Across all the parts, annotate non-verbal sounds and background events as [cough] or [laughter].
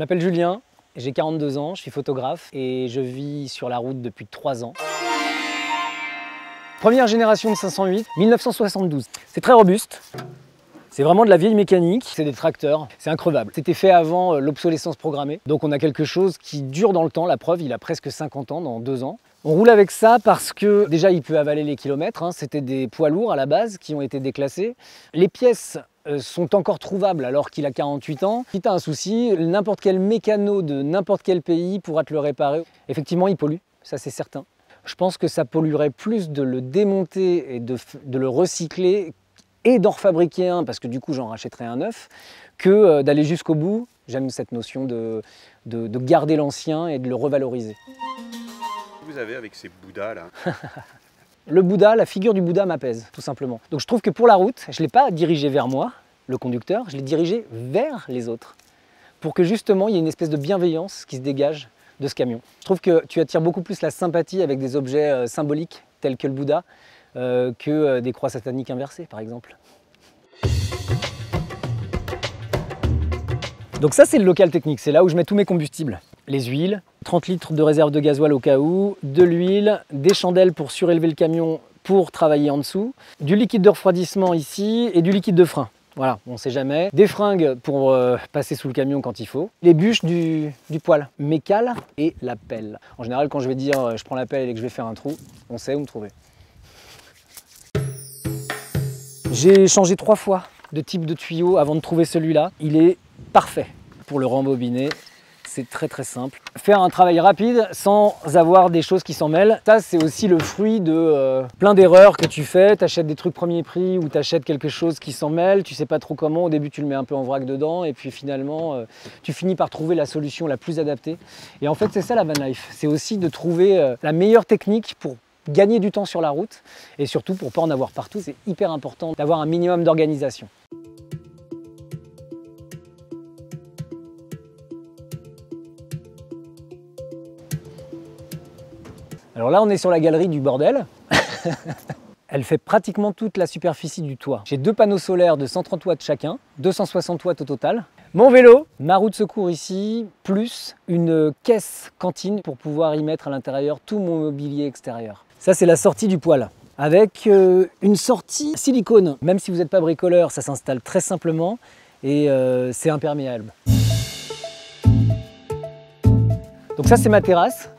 Je m'appelle Julien, j'ai 42 ans, je suis photographe et je vis sur la route depuis 3 ans. Première génération de 508, 1972. C'est très robuste, c'est vraiment de la vieille mécanique, c'est des tracteurs, c'est increvable. C'était fait avant euh, l'obsolescence programmée, donc on a quelque chose qui dure dans le temps, la preuve il a presque 50 ans, dans 2 ans. On roule avec ça parce que déjà il peut avaler les kilomètres, hein. c'était des poids lourds à la base qui ont été déclassés. Les pièces euh, sont encore trouvables alors qu'il a 48 ans. Si tu un souci, n'importe quel mécano de n'importe quel pays pourra te le réparer. Effectivement, il pollue, ça c'est certain. Je pense que ça polluerait plus de le démonter et de, le recycler et d'en refabriquer un, parce que du coup j'en rachèterai un neuf, que euh, d'aller jusqu'au bout. J'aime cette notion de, de garder l'ancien et de le revaloriser. Vous avez avec ces bouddhas là [laughs] le Bouddha, la figure du Bouddha m'apaise, tout simplement. Donc je trouve que pour la route, je ne l'ai pas dirigé vers moi, le conducteur, je l'ai dirigé vers les autres, pour que justement il y ait une espèce de bienveillance qui se dégage de ce camion. Je trouve que tu attires beaucoup plus la sympathie avec des objets euh, symboliques tels que le Bouddha euh, que euh, des croix sataniques inversées, par exemple. Donc ça, c'est le local technique, c'est là où je mets tous mes combustibles. Les huiles, 30 litres de réserve de gasoil au cas où, de l'huile, des chandelles pour surélever le camion pour travailler en dessous, du liquide de refroidissement ici et du liquide de frein. Voilà, on sait jamais. Des fringues pour euh, passer sous le camion quand il faut. Les bûches du, poil, mes cales et la pelle. En général, quand je vais dire euh, je prends la pelle et que je vais faire un trou, on sait où me trouver. J'ai changé trois fois de type de tuyau avant de trouver celui-là. Il est parfait pour le rembobiner c'est très très simple. Faire un travail rapide sans avoir des choses qui s'en mêlent, ça c'est aussi le fruit de euh, plein d'erreurs que tu fais, tu achètes des trucs premier prix ou tu achètes quelque chose qui s'en mêle, tu sais pas trop comment, au début tu le mets un peu en vrac dedans et puis finalement euh, tu finis par trouver la solution la plus adaptée. Et en fait c'est ça la van life, c'est aussi de trouver euh, la meilleure technique pour gagner du temps sur la route et surtout pour pas en avoir partout, c'est hyper important d'avoir un minimum d'organisation. Alors là, on est sur la galerie du bordel. [laughs] Elle fait pratiquement toute la superficie du toit. J'ai deux panneaux solaires de 130 watts chacun, 260 watts au total. Mon vélo, ma roue de secours ici, plus une caisse cantine pour pouvoir y mettre à l'intérieur tout mon mobilier extérieur. Ça, c'est la sortie du poêle avec euh, une sortie silicone. Même si vous n'êtes pas bricoleur, ça s'installe très simplement et euh, c'est imperméable. Donc ça c'est ma terrasse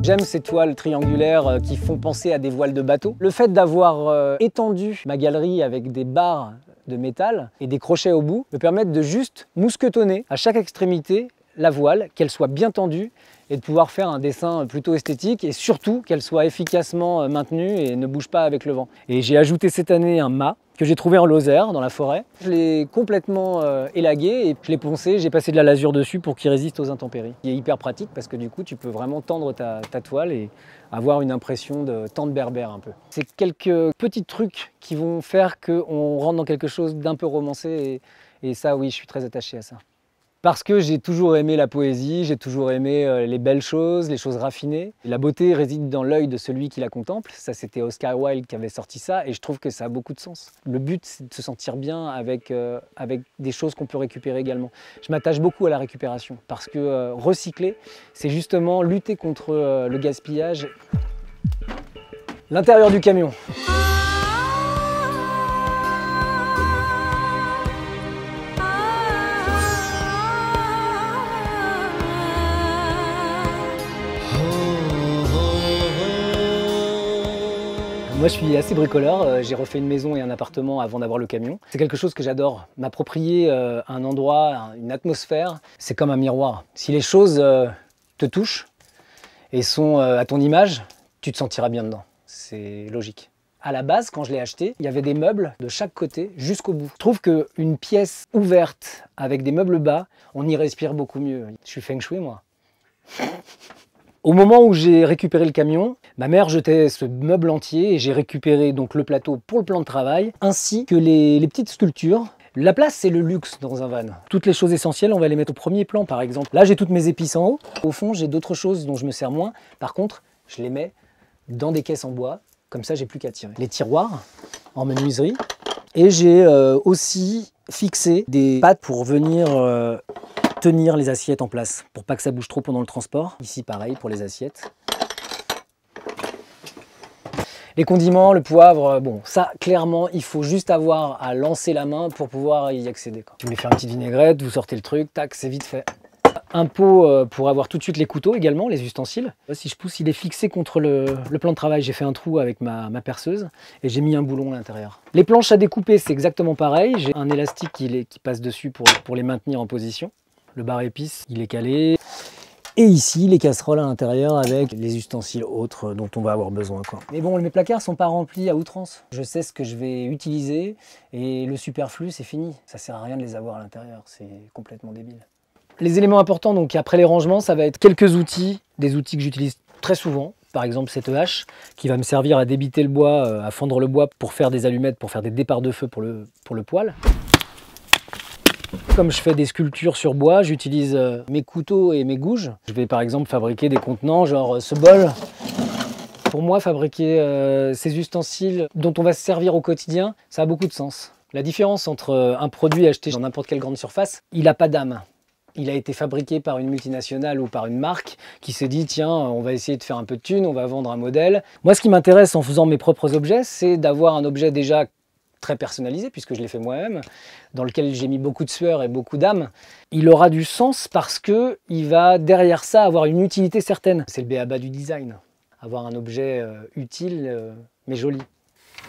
J'aime ces toiles triangulaires euh, qui font penser à des voiles de bateau. Le fait d'avoir euh, étendu ma galerie avec des barres de métal et des crochets au bout me permettent de juste mousquetonner à chaque extrémité la voile, qu'elle soit bien tendue et de pouvoir faire un dessin plutôt esthétique et surtout qu'elle soit efficacement euh, maintenue et ne bouge pas avec le vent. Et j'ai ajouté cette année un mât que j'ai trouvé en Lozère, dans la forêt. Je l'ai complètement euh, élagué et je l'ai poncé, j'ai passé de la lasure dessus pour qu'il résiste aux intempéries. Il est hyper pratique parce que du coup, tu peux vraiment tendre ta, toile et avoir une impression de tente berbère un peu. C'est quelques petits trucs qui vont faire qu'on rentre dans quelque chose d'un peu romancé et ça, oui, je suis très attaché à ça parce que j'ai toujours aimé la poésie, j'ai toujours aimé euh, les belles choses, les choses raffinées. La beauté réside dans l'œil de celui qui la contemple. Ça, c'était Oscar Wilde qui avait sorti ça, et je trouve que ça a beaucoup de sens. Le but, c'est de se sentir bien avec, euh, des choses qu'on peut récupérer également. Je m'attache beaucoup à la récupération, parce que euh, recycler, c'est justement lutter contre le gaspillage. L'intérieur du camion. Moi, je suis assez bricoleur. Euh, j'ai refait une maison et un appartement avant d'avoir le camion. C'est quelque chose que j'adore. M'approprier euh, un endroit, une atmosphère, c'est comme un miroir. Si les choses euh, te touchent et sont à ton image, tu te sentiras bien dedans. C'est logique. À la base, quand je l'ai acheté, il y avait des meubles de chaque côté jusqu'au bout. Je trouve qu'une pièce ouverte avec des meubles bas, on y respire beaucoup mieux. Je suis feng shui, moi. Au moment où j'ai récupéré le camion, ma mère jetait ce meuble entier et j'ai récupéré donc le plateau pour le plan de travail, ainsi que les, petites sculptures la place, c'est le luxe dans un van. Toutes les choses essentielles, on va les mettre au premier plan, par exemple. Là, j'ai toutes mes épices en haut. Au fond, j'ai d'autres choses dont je me sers moins. Par contre, je les mets dans des caisses en bois. Comme ça, j'ai plus qu'à tirer. Les tiroirs en menuiserie. Et j'ai euh, aussi fixé des pattes pour venir euh, tenir les assiettes en place pour pas que ça bouge trop pendant le transport. Ici, pareil pour les assiettes. Les condiments, le poivre, euh, bon, ça, clairement, il faut juste avoir à lancer la main pour pouvoir y accéder. Quoi. Vous voulez faire une petite vinaigrette, vous sortez le truc, tac, c'est vite fait. Un pot euh, pour avoir tout de suite les couteaux également, les ustensiles. Euh, si je pousse, il est fixé contre le, plan de travail. J'ai fait un trou avec ma, perceuse et j'ai mis un boulon à l'intérieur. Les planches à découper, c'est exactement pareil. J'ai un élastique qui, qui, passe dessus pour les maintenir en position. Le bar épice, il est calé. Et ici, les casseroles à l'intérieur avec les ustensiles autres dont on va avoir besoin. Mais bon, mes placards sont pas remplis à outrance. Je sais ce que je vais utiliser et le superflu, c'est fini. Ça sert à rien de les avoir à l'intérieur, c'est complètement débile. Les éléments importants, donc après les rangements, ça va être quelques outils, des outils que j'utilise très souvent. Par exemple, cette hache qui va me servir à débiter le bois, euh, à fendre le bois pour faire des allumettes, pour faire des départs de feu pour le, pour le poêle. Comme je fais des sculptures sur bois, j'utilise euh, mes couteaux et mes gouges. Je vais par exemple fabriquer des contenants, genre euh, ce bol. Pour moi, fabriquer euh, ces ustensiles dont on va se servir au quotidien, ça a beaucoup de sens. La différence entre un produit acheté dans n'importe quelle grande surface, il n'a pas d'âme il a été fabriqué par une multinationale ou par une marque qui s'est dit tiens on va essayer de faire un peu de thunes, on va vendre un modèle. Moi ce qui m'intéresse en faisant mes propres objets c'est d'avoir un objet déjà très personnalisé puisque je l'ai fait moi-même, dans lequel j'ai mis beaucoup de sueur et beaucoup d'âme, il aura du sens parce que il va derrière ça avoir une utilité certaine. C'est le béaba du design, avoir un objet euh, utile euh, mais joli.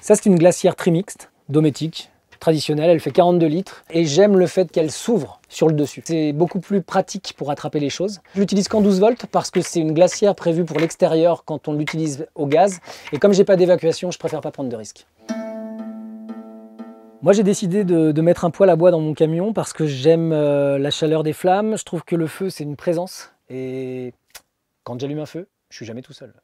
Ça c'est une glacière tri-mixte, dométique, traditionnelle, elle fait 42 litres et j'aime le fait qu'elle s'ouvre sur le dessus. C'est beaucoup plus pratique pour attraper les choses. Je l'utilise qu'en 12 volts parce que c'est une glacière prévue pour l'extérieur quand on l'utilise au gaz et comme j'ai pas d'évacuation, je préfère pas prendre de risques. Moi, j'ai décidé de, mettre un poêle à bois dans mon camion parce que j'aime euh, la chaleur des flammes. Je trouve que le feu, c'est une présence. Et quand j'allume un feu, je suis jamais tout seul.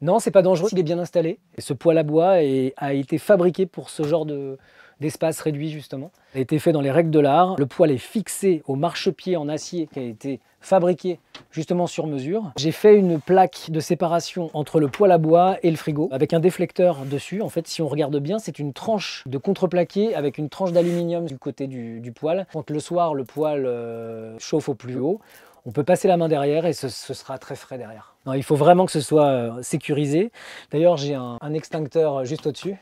Non, c'est pas dangereux. Il est bien installé. Et ce poêle à bois a été fabriqué pour ce genre de, d'espace réduit justement. Ça a été fait dans les règles de l'art. Le poil est fixé au marchepied en acier qui a été fabriqué justement sur mesure. J'ai fait une plaque de séparation entre le poêle à bois et le frigo avec un déflecteur dessus. En fait, si on regarde bien, c'est une tranche de contreplaqué avec une tranche d'aluminium du côté du, poil poêle. Quand le soir, le poêle euh, chauffe au plus haut, on peut passer la main derrière et ce, sera très frais derrière. il faut vraiment que ce soit euh, sécurisé. D'ailleurs, j'ai un extincteur euh, juste au-dessus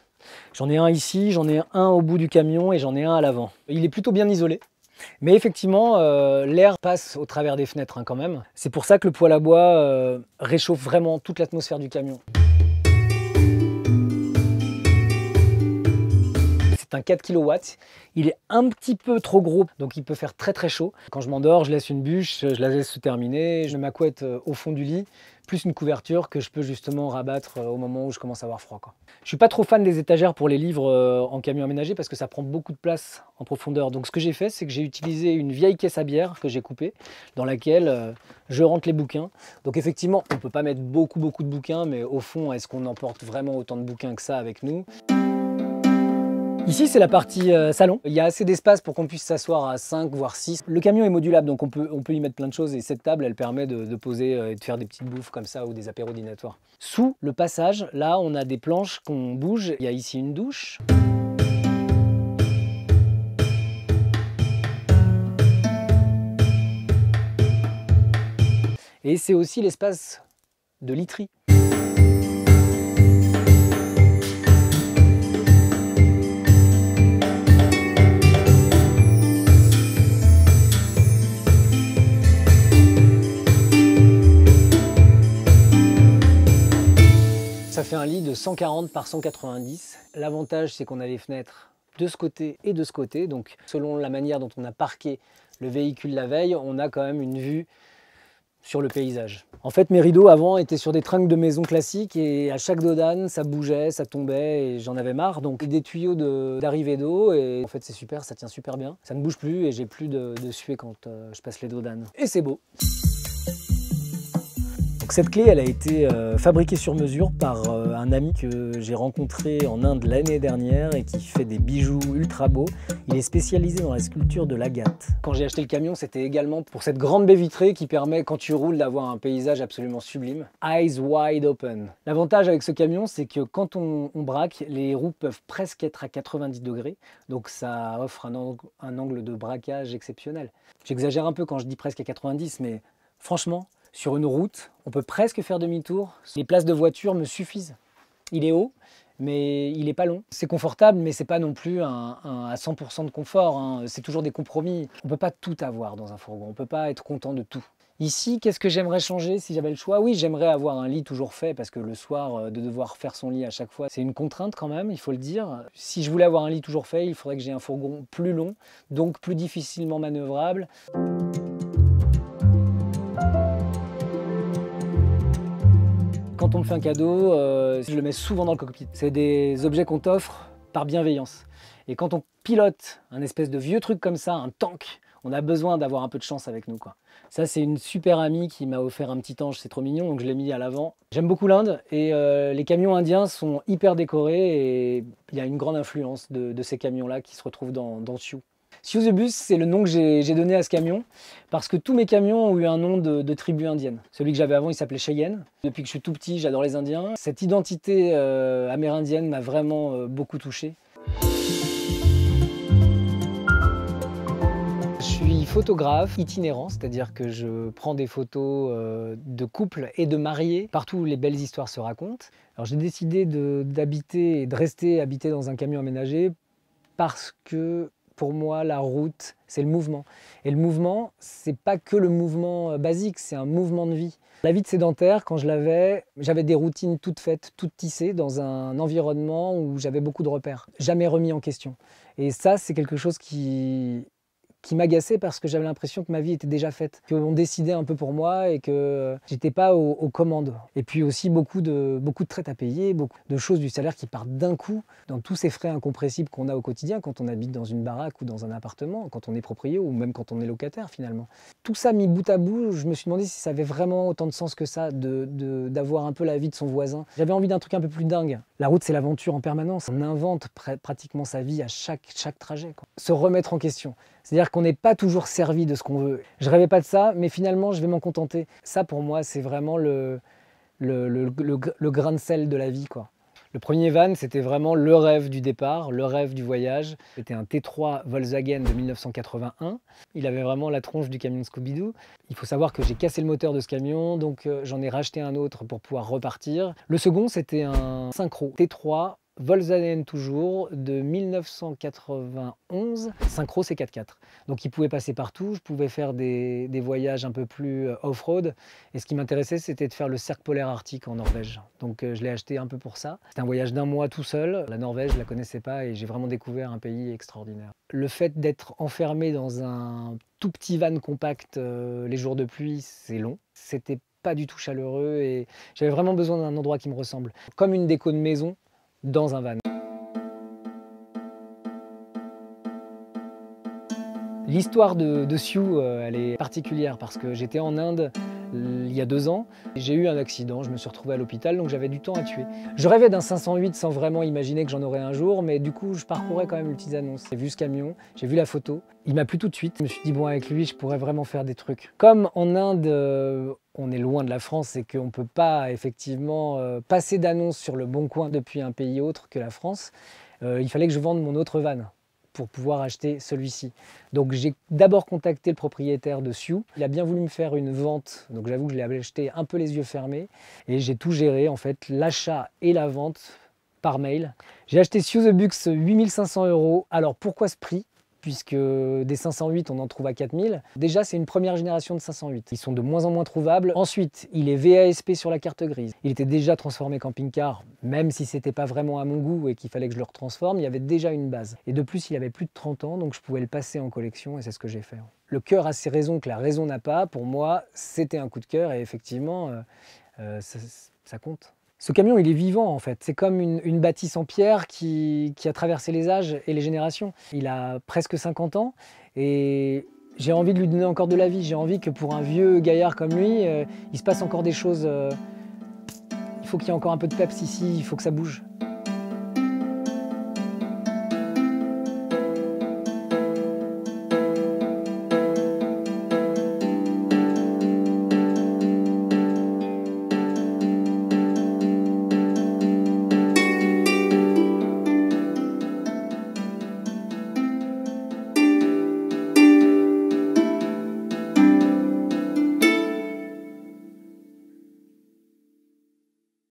J'en ai un ici, j'en ai un au bout du camion et j'en ai un à l'avant. Il est plutôt bien isolé. Mais effectivement, euh, l'air passe au travers des fenêtres hein, quand même. C'est pour ça que le poêle à bois euh, réchauffe vraiment toute l'atmosphère du camion. C'est un 4 kW. Il est un petit peu trop gros, donc il peut faire très très chaud. Quand je m'endors, je laisse une bûche, je la laisse se terminer, je me euh, au fond du lit, une couverture que je peux justement rabattre euh, au moment où je commence à avoir froid. Quoi. Je suis pas trop fan des étagères pour les livres euh, en camion aménagé parce que ça prend beaucoup de place en profondeur. Donc ce que j'ai fait, c'est que j'ai utilisé une vieille caisse à bière que j'ai coupée dans laquelle euh, je rentre les bouquins. Donc effectivement, on peut pas mettre beaucoup beaucoup de bouquins, mais au fond, est-ce qu'on emporte vraiment autant de bouquins que ça avec nous Ici, c'est la partie euh, salon. Il y a assez d'espace pour qu'on puisse s'asseoir à 5 voire 6. Le camion est modulable, donc on peut, on peut y mettre plein de choses. Et cette table, elle permet de, poser euh, et de faire des petites bouffes comme ça ou des apéros dînatoires. Sous le passage, là, on a des planches qu'on bouge. Il y a ici une douche. Et c'est aussi l'espace de literie. un lit de 140 par 190. L'avantage, c'est qu'on a les fenêtres de ce côté et de ce côté. Donc, selon la manière dont on a parqué le véhicule la veille, on a quand même une vue sur le paysage. En fait, mes rideaux avant étaient sur des trunks de maison classique et à chaque dodane, ça bougeait, ça tombait et j'en avais marre. Donc des tuyaux d'arrivée d'eau et en fait c'est super, ça tient super bien. Ça ne bouge plus et j'ai plus de, de, quand euh, je passe les dodanes. Et c'est beau cette clé, elle a été euh, fabriquée sur mesure par euh, un ami que j'ai rencontré en Inde l'année dernière et qui fait des bijoux ultra beaux. Il est spécialisé dans la sculpture de l'agate. Quand j'ai acheté le camion, c'était également pour cette grande baie vitrée qui permet, quand tu roules, d'avoir un paysage absolument sublime. Eyes wide open. L'avantage avec ce camion, c'est que quand on, braque, les roues peuvent presque être à 90 degrés. Donc ça offre un un angle de braquage exceptionnel. J'exagère un peu quand je dis presque à 90, mais franchement, sur une route, on peut presque faire demi-tour. Les places de voiture me suffisent. Il est haut, mais il n'est pas long. C'est confortable, mais ce n'est pas non plus à 100% de confort. Hein. C'est toujours des compromis. On ne peut pas tout avoir dans un fourgon. On ne peut pas être content de tout. Ici, qu'est-ce que j'aimerais changer si j'avais le choix Oui, j'aimerais avoir un lit toujours fait parce que le soir, euh, de devoir faire son lit à chaque fois, c'est une contrainte quand même, il faut le dire. Si je voulais avoir un lit toujours fait, il faudrait que j'ai un fourgon plus long, donc plus difficilement manœuvrable. Quand on me fait un cadeau, euh, je le mets souvent dans le cockpit. C'est des objets qu'on t'offre par bienveillance. Et quand on pilote un espèce de vieux truc comme ça, un tank, on a besoin d'avoir un peu de chance avec nous. Quoi. Ça, c'est une super amie qui m'a offert un petit ange, c'est trop mignon, donc je l'ai mis à l'avant. J'aime beaucoup l'Inde et euh, les camions indiens sont hyper décorés et il y a une grande influence de, ces camions-là qui se retrouvent dans, dans Sioux Bus, c'est le nom que j'ai donné à ce camion parce que tous mes camions ont eu un nom de, tribu indienne. Celui que j'avais avant, il s'appelait Cheyenne. Depuis que je suis tout petit, j'adore les Indiens. Cette identité euh, amérindienne m'a vraiment euh, beaucoup touché. Je suis photographe itinérant, c'est-à-dire que je prends des photos euh, de couples et de mariés, partout où les belles histoires se racontent. Alors j'ai décidé d'habiter et de rester habité dans un camion aménagé parce que pour moi, la route, c'est le mouvement. Et le mouvement, c'est pas que le mouvement euh, basique, c'est un mouvement de vie. La vie de sédentaire, quand je l'avais, j'avais des routines toutes faites, toutes tissées, dans un environnement où j'avais beaucoup de repères, jamais remis en question. Et ça, c'est quelque chose qui, qui m'agaçait parce que j'avais l'impression que ma vie était déjà faite, qu'on décidait un peu pour moi et que euh, j'étais pas aux, commandes. Et puis aussi beaucoup de, beaucoup de traites à payer, beaucoup de choses du salaire qui partent d'un coup dans tous ces frais incompressibles qu'on a au quotidien quand on habite dans une baraque ou dans un appartement, quand on est propriétaire ou même quand on est locataire finalement. Tout ça mis bout à bout, je me suis demandé si ça avait vraiment autant de sens que ça d'avoir un peu la vie de son voisin. J'avais envie d'un truc un peu plus dingue. La route, c'est l'aventure en permanence. On invente pratiquement sa vie à chaque, trajet. Se remettre en question. C'est-à-dire qu'on n'est pas toujours servi de ce qu'on veut. Je rêvais pas de ça, mais finalement, je vais m'en contenter. Ça, pour moi, c'est vraiment le, le, grain de sel de la vie. quoi. Le premier van, c'était vraiment le rêve du départ, le rêve du voyage. C'était un T3 Volkswagen de 1981. Il avait vraiment la tronche du camion Scooby-Doo. Il faut savoir que j'ai cassé le moteur de ce camion, donc euh, j'en ai racheté un autre pour pouvoir repartir. Le second, c'était un Synchro T3 Volkswagen toujours, de 1991, synchro C4-4. Donc il pouvait passer partout, je pouvais faire des, voyages un peu plus euh, off-road. Et ce qui m'intéressait, c'était de faire le cercle polaire arctique en Norvège. Donc euh, je l'ai acheté un peu pour ça. C'était un voyage d'un mois tout seul. La Norvège, je la connaissais pas et j'ai vraiment découvert un pays extraordinaire. Le fait d'être enfermé dans un tout petit van compact euh, les jours de pluie, c'est long. C'était pas du tout chaleureux et j'avais vraiment besoin d'un endroit qui me ressemble. Comme une déco de maison, dans un van. L'histoire de, de Sioux, euh, elle est particulière parce que j'étais en Inde il y a deux ans. J'ai eu un accident, je me suis retrouvé à l'hôpital, donc j'avais du temps à tuer. Je rêvais d'un 508 sans vraiment imaginer que j'en aurais un jour, mais du coup, je parcourais quand même les petites annonces. J'ai vu ce camion, j'ai vu la photo, il m'a plu tout de suite. Je me suis dit, bon, avec lui, je pourrais vraiment faire des trucs. Comme en Inde, euh, on est loin de la France et qu'on ne peut pas effectivement euh, passer d'annonce sur le bon coin depuis un pays autre que la France, euh, il fallait que je vende mon autre van pour pouvoir acheter celui-ci. Donc j'ai d'abord contacté le propriétaire de Sioux. Il a bien voulu me faire une vente, donc j'avoue que je l'ai acheté un peu les yeux fermés. Et j'ai tout géré, en fait, l'achat et la vente par mail. J'ai acheté Sioux The Bux 8500 euros. Alors pourquoi ce prix puisque des 508, on en trouve à 4000. Déjà, c'est une première génération de 508. Ils sont de moins en moins trouvables. Ensuite, il est VASP sur la carte grise. Il était déjà transformé camping-car, même si c'était pas vraiment à mon goût et qu'il fallait que je le retransforme, il y avait déjà une base. Et de plus, il avait plus de 30 ans, donc je pouvais le passer en collection et c'est ce que j'ai fait. Le cœur a ses raisons que la raison n'a pas. Pour moi, c'était un coup de cœur et effectivement, euh, euh, ça compte ce camion, il est vivant en fait. C'est comme une, bâtisse en pierre qui, a traversé les âges et les générations. Il a presque 50 ans et j'ai envie de lui donner encore de la vie. J'ai envie que pour un vieux gaillard comme lui, euh, il se passe encore des choses. Euh, il faut qu'il y ait encore un peu de peps ici, il faut que ça bouge.